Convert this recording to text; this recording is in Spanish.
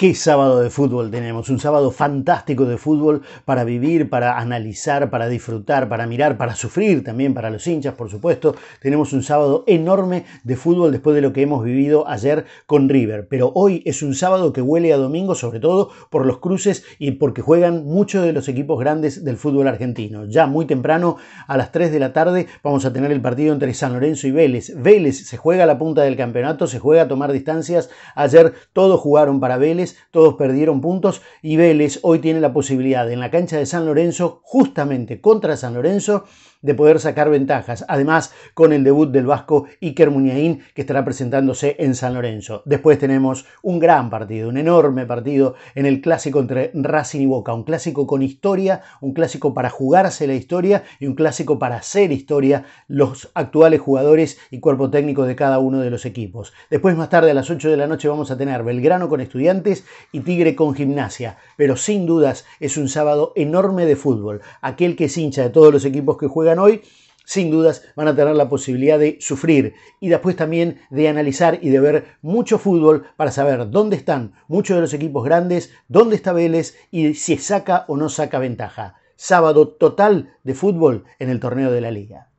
Qué sábado de fútbol tenemos, un sábado fantástico de fútbol para vivir, para analizar, para disfrutar, para mirar, para sufrir también, para los hinchas, por supuesto. Tenemos un sábado enorme de fútbol después de lo que hemos vivido ayer con River. Pero hoy es un sábado que huele a domingo, sobre todo por los cruces y porque juegan muchos de los equipos grandes del fútbol argentino. Ya muy temprano, a las 3 de la tarde, vamos a tener el partido entre San Lorenzo y Vélez. Vélez se juega a la punta del campeonato, se juega a tomar distancias. Ayer todos jugaron para Vélez todos perdieron puntos y Vélez hoy tiene la posibilidad en la cancha de San Lorenzo, justamente contra San Lorenzo, de poder sacar ventajas. Además, con el debut del vasco Iker Muñain, que estará presentándose en San Lorenzo. Después tenemos un gran partido, un enorme partido en el clásico entre Racing y Boca. Un clásico con historia, un clásico para jugarse la historia y un clásico para hacer historia los actuales jugadores y cuerpo técnico de cada uno de los equipos. Después, más tarde, a las 8 de la noche, vamos a tener Belgrano con Estudiantes y Tigre con Gimnasia. Pero sin dudas, es un sábado enorme de fútbol. Aquel que es hincha de todos los equipos que juegan hoy, sin dudas van a tener la posibilidad de sufrir y después también de analizar y de ver mucho fútbol para saber dónde están muchos de los equipos grandes, dónde está Vélez y si saca o no saca ventaja. Sábado total de fútbol en el torneo de la liga.